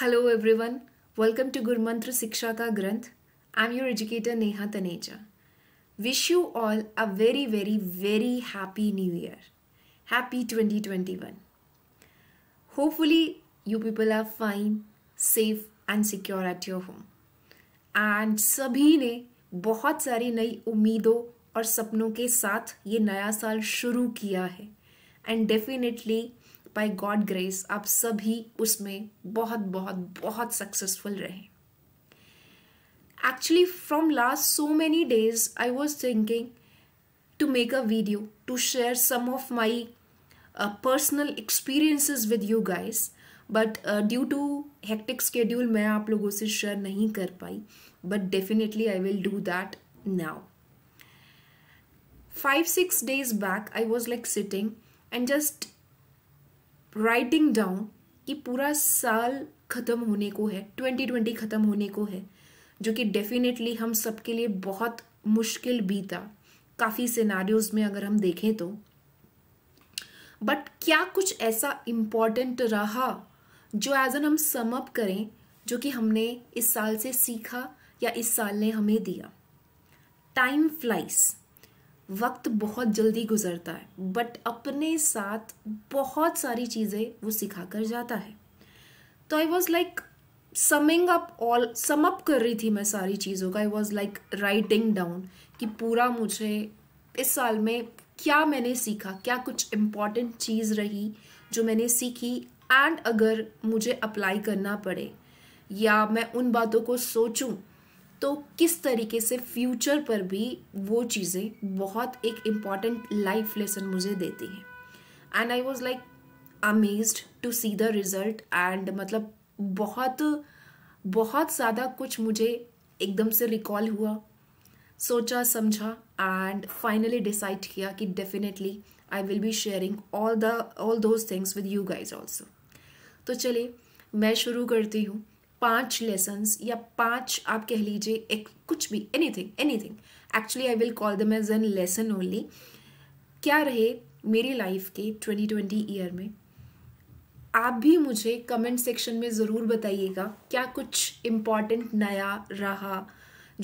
Hello everyone welcome to Gurumantra शिक्षा का ग्रंथ I am your educator Neha Taneja wish you all a very very very happy new year happy 2021 hopefully you people are fine safe and secure at your home and सभी ने बहुत सारी नई उम्मीदों और सपनों के साथ ये नया साल शुरू किया है and definitely by God grace आप सभी उसमें बहुत बहुत बहुत सक्सेसफुल रहें actually from last so many days I was thinking to make a video to share some of my personal experiences with you guys but due to hectic schedule मैं आप लोगों से शेयर नहीं कर पाई but definitely I will do that now five six days back I was like sitting and just writing down कि पूरा साल ख़त्म होने को है ट्वेंटी ट्वेंटी ख़त्म होने को है जो कि डेफिनेटली हम सबके लिए बहुत मुश्किल बीता काफ़ी सिनारियोज में अगर हम देखें तो बट क्या कुछ ऐसा इम्पॉर्टेंट रहा जो एज एन हम समअप करें जो कि हमने इस साल से सीखा या इस साल ने हमें दिया टाइम फ्लाइस वक्त बहुत जल्दी गुजरता है बट अपने साथ बहुत सारी चीज़ें वो सिखा कर जाता है तो I was like summing up all sum up कर रही थी मैं सारी चीज़ों का I was like writing down कि पूरा मुझे इस साल में क्या मैंने सीखा क्या कुछ इम्पॉर्टेंट चीज़ रही जो मैंने सीखी एंड अगर मुझे अप्लाई करना पड़े या मैं उन बातों को सोचूं तो किस तरीके से फ्यूचर पर भी वो चीज़ें बहुत एक इम्पॉर्टेंट लाइफ लेसन मुझे देती हैं and I was like amazed to see the result and मतलब बहुत बहुत ज़्यादा कुछ मुझे एकदम से रिकॉल हुआ सोचा समझा एंड फाइनली डिसाइड किया कि definitely I will be sharing all the all those things with you guys also तो चलिए मैं शुरू करती हूँ पांच लेसन्स या पांच आप कह लीजिए एक कुछ भी anything anything actually I will call them as an lesson only क्या रहे मेरी लाइफ के ट्वेंटी ट्वेंटी ईयर में आप भी मुझे कमेंट सेक्शन में ज़रूर बताइएगा क्या कुछ इम्पॉर्टेंट नया रहा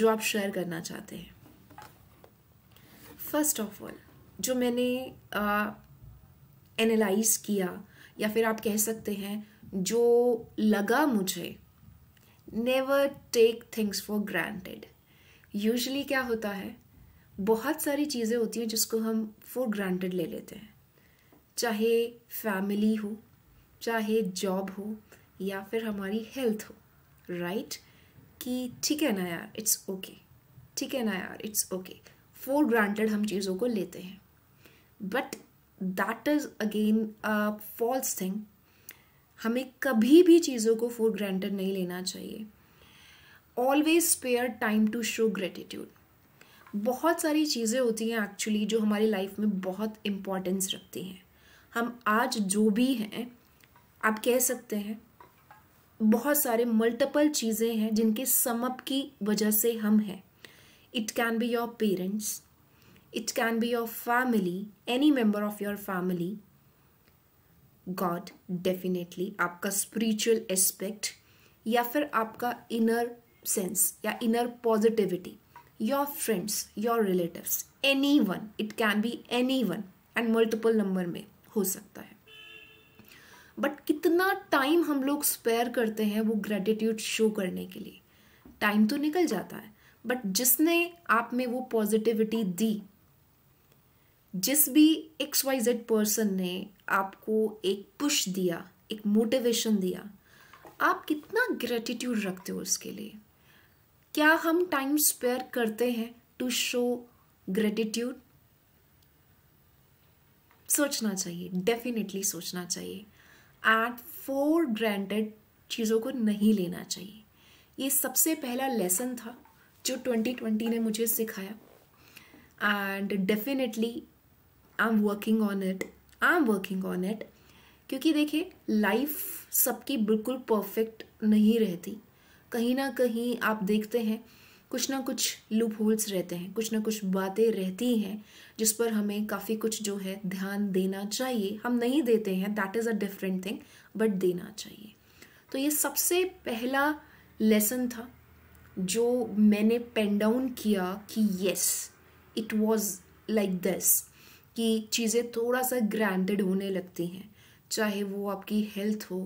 जो आप शेयर करना चाहते हैं फर्स्ट ऑफ ऑल जो मैंने एनालाइज uh, किया या फिर आप कह सकते हैं जो लगा मुझे never take things for granted usually क्या होता है बहुत सारी चीज़ें होती हैं जिसको हम फॉर ग्रांटेड ले लेते हैं चाहे फैमिली हो चाहे जॉब हो या फिर हमारी हेल्थ हो राइट right? कि ठीक है ना यार इट्स ओके ठीक है ना यार इट्स ओके फॉर ग्रांटेड हम चीज़ों को लेते हैं but that is again a false thing हमें कभी भी चीज़ों को फॉर ग्रांटेड नहीं लेना चाहिए always spare time to show gratitude बहुत सारी चीज़ें होती हैं एक्चुअली जो हमारी लाइफ में बहुत इम्पॉर्टेंस रखती हैं हम आज जो भी हैं आप कह सकते हैं बहुत सारे मल्टीपल चीज़ें हैं जिनके समअप की वजह से हम हैं it can be your parents it can be your family any member of your family God definitely आपका स्पिरिचुअल एस्पेक्ट या फिर आपका इनर सेंस या inner positivity your friends your relatives any one it can be any one and multiple number में हो सकता है but कितना टाइम हम लोग स्पेयर करते हैं वो ग्रेटिट्यूड शो करने के लिए टाइम तो निकल जाता है बट जिसने आप में वो पॉजिटिविटी दी जिस भी एक्स वाई जेड पर्सन ने आपको एक पुश दिया एक मोटिवेशन दिया आप कितना ग्रेटिट्यूड रखते हो उसके लिए क्या हम टाइम स्पेयर करते हैं टू शो ग्रेटिट्यूड सोचना चाहिए डेफिनेटली सोचना चाहिए एट फोर ग्रांटेड चीज़ों को नहीं लेना चाहिए ये सबसे पहला लेसन था जो 2020 ने मुझे सिखाया and definitely I am working on it I am working on it क्योंकि देखिए लाइफ सबकी बिल्कुल परफेक्ट नहीं रहती कहीं ना कहीं आप देखते हैं कुछ ना कुछ लूप होल्स रहते हैं कुछ ना कुछ बातें रहती हैं जिस पर हमें काफ़ी कुछ जो है ध्यान देना चाहिए हम नहीं देते हैं that is a different thing but देना चाहिए तो ये सबसे पहला लेसन था जो मैंने पेन डाउन किया कि yes it was like this कि चीज़ें थोड़ा सा ग्रांटेड होने लगती हैं चाहे वो आपकी हेल्थ हो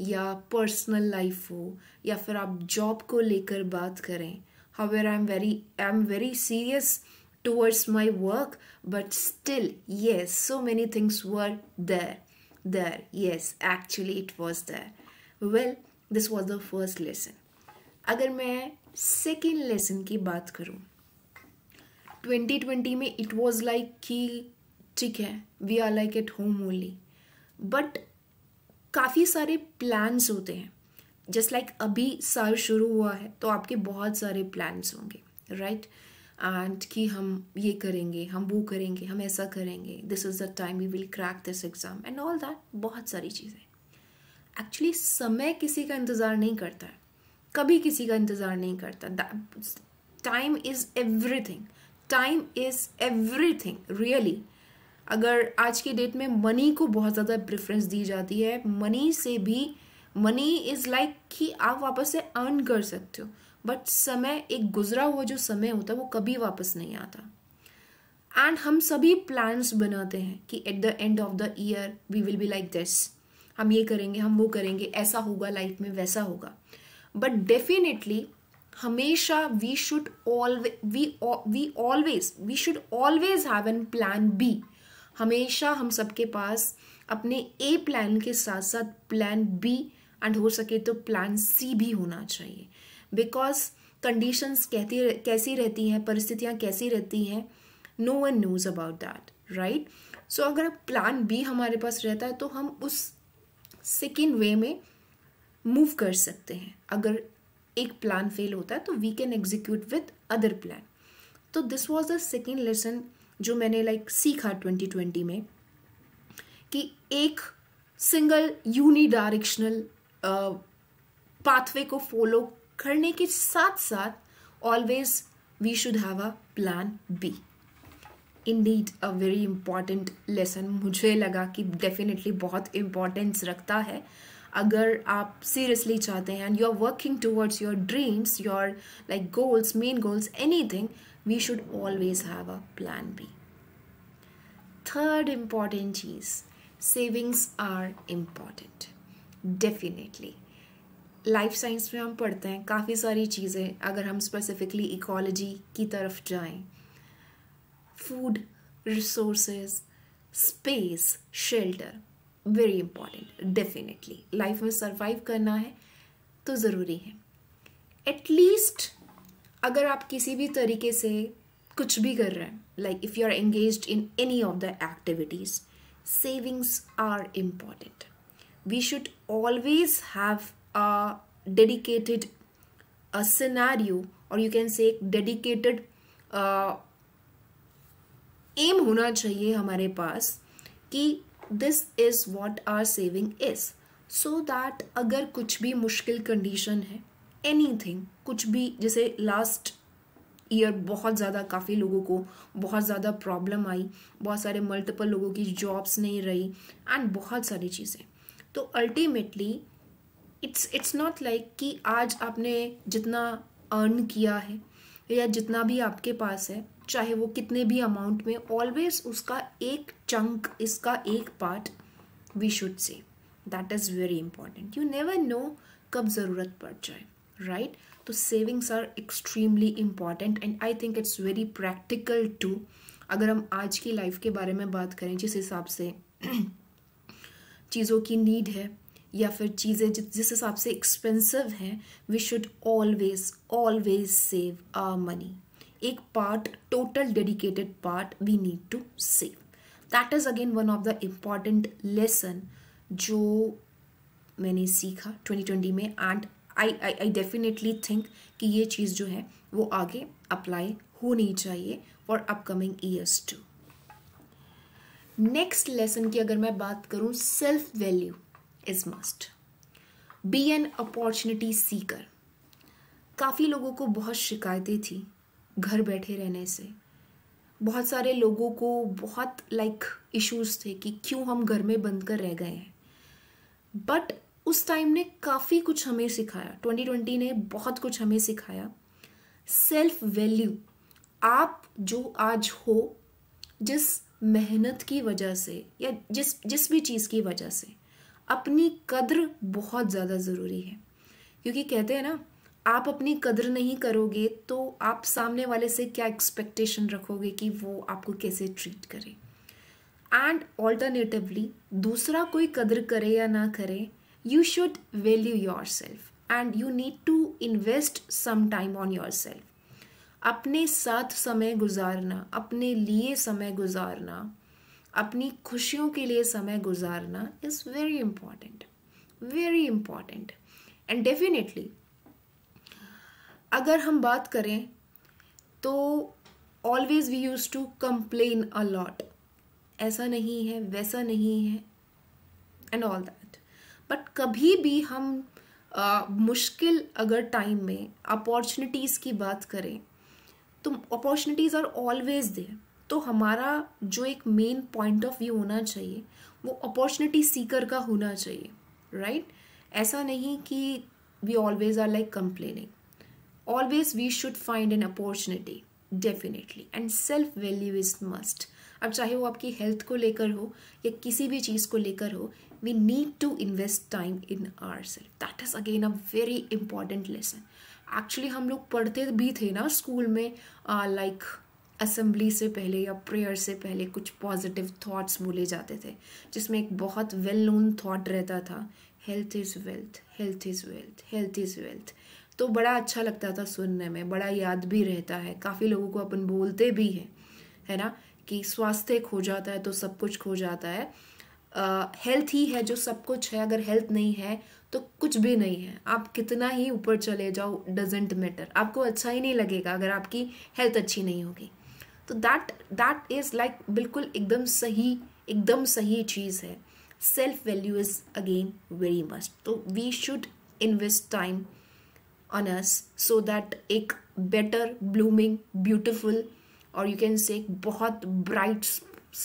या पर्सनल लाइफ हो या फिर आप जॉब को लेकर बात करें however I am very I am very serious towards my work but still yes so many things were there there yes actually it was there well this was the first lesson अगर मैं second lesson की बात करूँ twenty twenty में it was like कि ठीक है we are like at home only but काफ़ी सारे प्लान्स होते हैं जस्ट लाइक like अभी साल शुरू हुआ है तो आपके बहुत सारे प्लान्स होंगे राइट एंड कि हम ये करेंगे हम वो करेंगे हम ऐसा करेंगे this is the time we will crack this exam and all that बहुत सारी चीज़ें एक्चुअली समय किसी का इंतज़ार नहीं करता है कभी किसी का इंतज़ार नहीं करता time is everything time is everything really अगर आज के डेट में मनी को बहुत ज़्यादा प्रेफरेंस दी जाती है मनी से भी मनी इज़ लाइक कि आप वापस से अर्न कर सकते हो बट समय एक गुजरा हुआ जो समय होता है वो कभी वापस नहीं आता एंड हम सभी प्लान्स बनाते हैं कि at the end of the year we will be like this हम ये करेंगे हम वो करेंगे ऐसा होगा लाइफ में वैसा होगा बट डेफिनेटली हमेशा we should always we we always we should always have an plan B हमेशा हम सबके पास अपने ए प्लान के साथ साथ प्लान बी एंड हो सके तो प्लान सी भी होना चाहिए बिकॉज कंडीशंस कहती कैसी रहती हैं परिस्थितियाँ कैसी रहती हैं no one knows about that right so अगर प्लान बी हमारे पास रहता है तो हम उस सेकेंड वे में मूव कर सकते हैं अगर एक प्लान फेल होता है तो we can execute with other plan तो this was the second lesson जो मैंने लाइक सीखा 2020 में कि एक सिंगल यूनी डायरेक्शनल पाथवे को फॉलो करने के साथ साथ always we should have a plan B indeed a very important lesson मुझे लगा कि डेफिनेटली बहुत इम्पोर्टेंस रखता है अगर आप सीरियसली चाहते हैं and you are working towards your dreams your like goals main goals anything we should always have a plan B third important चीज़ savings are important definitely life science में हम पढ़ते हैं काफ़ी सारी चीज़ें अगर हम स्पेसिफिकली इकोलॉजी की तरफ जाएं food resources space shelter very important definitely life में सर्वाइव करना है तो ज़रूरी है एटलीस्ट अगर आप किसी भी तरीके से कुछ भी कर रहे हैं like if you are engage in any of the activities savings are important we should always have a dedicated a scenario और you can say dedicated uh, होना चाहिए हमारे पास कि this is what are saving is so that अगर कुछ भी मुश्किल कंडीशन है एनी थिंग कुछ भी जैसे लास्ट ईयर बहुत ज़्यादा काफ़ी लोगों को बहुत ज़्यादा प्रॉब्लम आई बहुत सारे मल्टीपल लोगों की जॉब्स नहीं रही एंड बहुत सारी चीज़ें तो ultimately it's it's not like कि आज आपने जितना अर्न किया है या जितना भी आपके पास है चाहे वो कितने भी अमाउंट में ऑलवेज उसका एक चंक इसका एक part we should say that is very important you never know कब ज़रूरत पड़ जाए राइट right? तो savings are extremely important and I think it's very practical to अगर हम आज की लाइफ के बारे में बात करें जिस हिसाब से चीज़ों की नीड है या फिर चीज़ें जिस हिसाब से एक्सपेंसिव हैं we should always always save a money एक part total dedicated part we need to save that is again one of the important lesson जो मैंने सीखा 2020 में and I I I definitely think कि ये चीज़ जो है वो आगे अप्लाई होनी चाहिए for upcoming years to next lesson की अगर मैं बात करूँ self value is must be an opportunity seeker काफ़ी लोगों को बहुत शिकायतें थी घर बैठे रहने से बहुत सारे लोगों को बहुत लाइक like, इश्यूज थे कि क्यों हम घर में बंद कर रह गए हैं बट उस टाइम ने काफ़ी कुछ हमें सिखाया 2020 ने बहुत कुछ हमें सिखाया सेल्फ वैल्यू आप जो आज हो जिस मेहनत की वजह से या जिस जिस भी चीज़ की वजह से अपनी कद्र बहुत ज़्यादा ज़रूरी है क्योंकि कहते हैं ना आप अपनी कदर नहीं करोगे तो आप सामने वाले से क्या एक्सपेक्टेशन रखोगे कि वो आपको कैसे ट्रीट करे एंड ऑल्टरनेटिवली दूसरा कोई कदर करे या ना करे you should value yourself and you need to invest some time on yourself अपने साथ समय गुजारना अपने लिए समय गुजारना अपनी खुशियों के लिए समय गुजारना is very important very important and definitely अगर हम बात करें तो always we use to complain a lot ऐसा नहीं है वैसा नहीं है एंड ऑल दैट बट कभी भी हम आ, मुश्किल अगर टाइम में अपॉर्चुनिटीज़ की बात करें तो अपॉर्चुनिटीज़ आर ऑलवेज देर तो हमारा जो एक मेन पॉइंट ऑफ व्यू होना चाहिए वो अपॉर्चुनिटी सीकर का होना चाहिए राइट right? ऐसा नहीं कि we always are like complaining always we should find an opportunity definitely and self value is must अब चाहे वो आपकी हेल्थ को लेकर हो या किसी भी चीज़ को लेकर हो we need to invest time in our self that is again a very important lesson actually हम लोग पढ़ते भी थे ना स्कूल में लाइक uh, असेंबली like, से पहले या प्रेयर से पहले कुछ पॉजिटिव थाट्स बोले जाते थे जिसमें एक बहुत वेल नोन थाट रहता था health is wealth health is wealth health is wealth तो बड़ा अच्छा लगता था सुनने में बड़ा याद भी रहता है काफ़ी लोगों को अपन बोलते भी हैं है ना कि स्वास्थ्य खो जाता है तो सब कुछ खो जाता है हेल्थ ही है जो सब कुछ है अगर हेल्थ नहीं है तो कुछ भी नहीं है आप कितना ही ऊपर चले जाओ डजेंट मैटर आपको अच्छा ही नहीं लगेगा अगर आपकी हेल्थ अच्छी नहीं होगी तो दैट दैट इज़ लाइक बिल्कुल एकदम सही एकदम सही चीज़ है self value is again very must तो we should invest time on us so that एक better blooming beautiful और you can say बहुत bright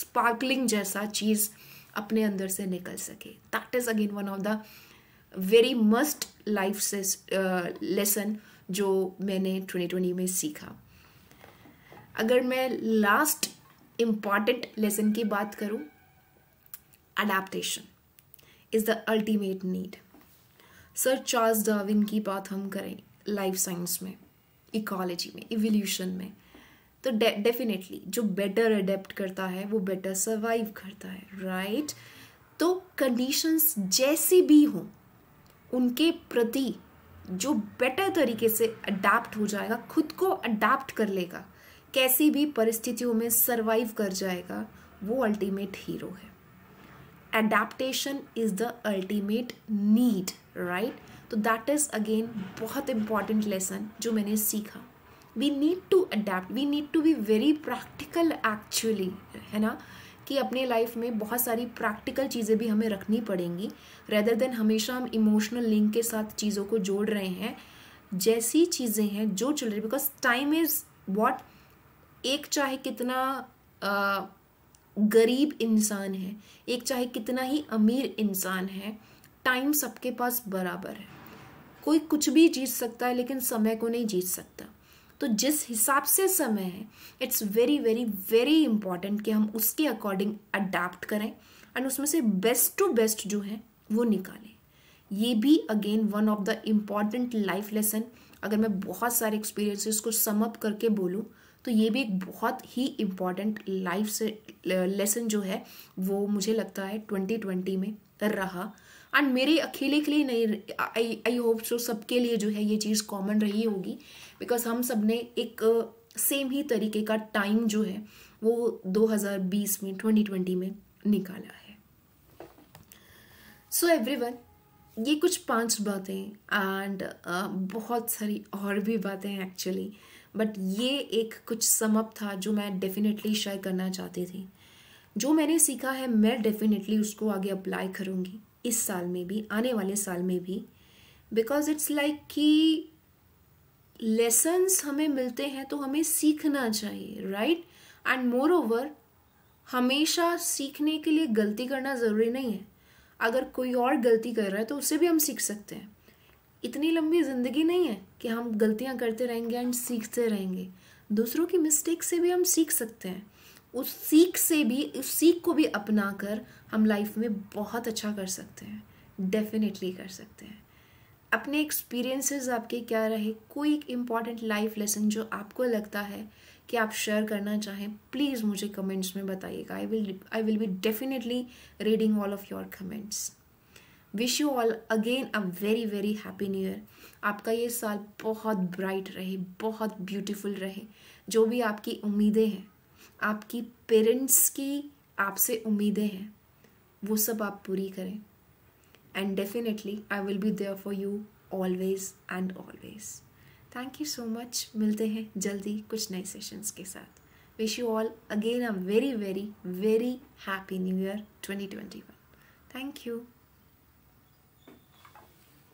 sparkling जैसा चीज़ अपने अंदर से निकल सके that is again one of the very must life से लेसन जो मैंने 2020 में सीखा अगर मैं लास्ट इम्पॉर्टेंट लेसन की बात करूं adaptation is the ultimate need sir Charles Darwin की बात हम करें लाइफ साइंस में इकोलॉजी में इवोल्यूशन में तो डेफिनेटली जो बेटर अडेप्ट करता है वो बेटर सर्वाइव करता है राइट तो कंडीशंस जैसी भी हों उनके प्रति जो बेटर तरीके से अडेप्ट हो जाएगा खुद को अडाप्ट कर लेगा कैसी भी परिस्थितियों में सर्वाइव कर जाएगा वो अल्टीमेट हीरो है adaptation is the ultimate need right तो दैट इज़ अगेन बहुत इंपॉर्टेंट लेसन जो मैंने सीखा we need to adapt we need to be very practical actually है ना कि अपने लाइफ में बहुत सारी प्रैक्टिकल चीज़ें भी हमें रखनी पड़ेंगी रेदर देन हमेशा हम इमोशनल लिंक के साथ चीज़ों को जोड़ रहे हैं जैसी चीज़ें हैं जो चल रही बिकॉज टाइम इज़ वॉट एक चाहे कितना uh, गरीब इंसान है एक चाहे कितना ही अमीर इंसान है टाइम सबके पास बराबर है कोई कुछ भी जीत सकता है लेकिन समय को नहीं जीत सकता तो जिस हिसाब से समय है it's very very very important कि हम उसके अकॉर्डिंग अडेप्ट करें एंड उसमें से बेस्ट टू बेस्ट जो है वो निकालें ये भी again one of the important life lesson अगर मैं बहुत सारे एक्सपीरियंसेस को समअप करके बोलूँ तो ये भी एक बहुत ही इम्पॉर्टेंट लाइफ से लेसन जो है वो मुझे लगता है ट्वेंटी ट्वेंटी में रहा एंड मेरे अकेले के लिए नहीं आई आई होप सो सबके लिए जो है ये चीज़ कॉमन रही होगी बिकॉज हम सब ने एक सेम ही तरीके का टाइम जो है वो 2020 में 2020 में निकाला है सो so एवरीवन ये कुछ पांच बातें एंड uh, बहुत सारी और भी बातें एक्चुअली बट ये एक कुछ समअप था जो मैं डेफिनेटली शेयर करना चाहती थी जो मैंने सीखा है मैं डेफिनेटली उसको आगे अप्लाई करूँगी इस साल में भी आने वाले साल में भी बिकॉज इट्स लाइक कि लेसन्स हमें मिलते हैं तो हमें सीखना चाहिए राइट एंड मोर ओवर हमेशा सीखने के लिए गलती करना ज़रूरी नहीं है अगर कोई और गलती कर रहा है तो उससे भी हम सीख सकते हैं इतनी लंबी ज़िंदगी नहीं है कि हम गलतियाँ करते रहेंगे एंड सीखते रहेंगे दूसरों की मिस्टेक से भी हम सीख सकते हैं उस सीख से भी उस सीख को भी अपना कर हम लाइफ में बहुत अच्छा कर सकते हैं डेफिनेटली कर सकते हैं अपने एक्सपीरियंसेस आपके क्या रहे कोई एक इम्पॉर्टेंट लाइफ लेसन जो आपको लगता है कि आप शेयर करना चाहें प्लीज़ मुझे कमेंट्स में बताइएगा I will I will be definitely reading all of your comments wish you all again a very very happy new year आपका ये साल बहुत ब्राइट रहे बहुत ब्यूटीफुल रहे जो भी आपकी उम्मीदें हैं आपकी पेरेंट्स की आपसे उम्मीदें हैं वो सब आप पूरी करें and definitely I will be there for you always and always thank you so much मिलते हैं जल्दी कुछ नए सेशंस के साथ wish you all again a very very very happy new year 2021 thank you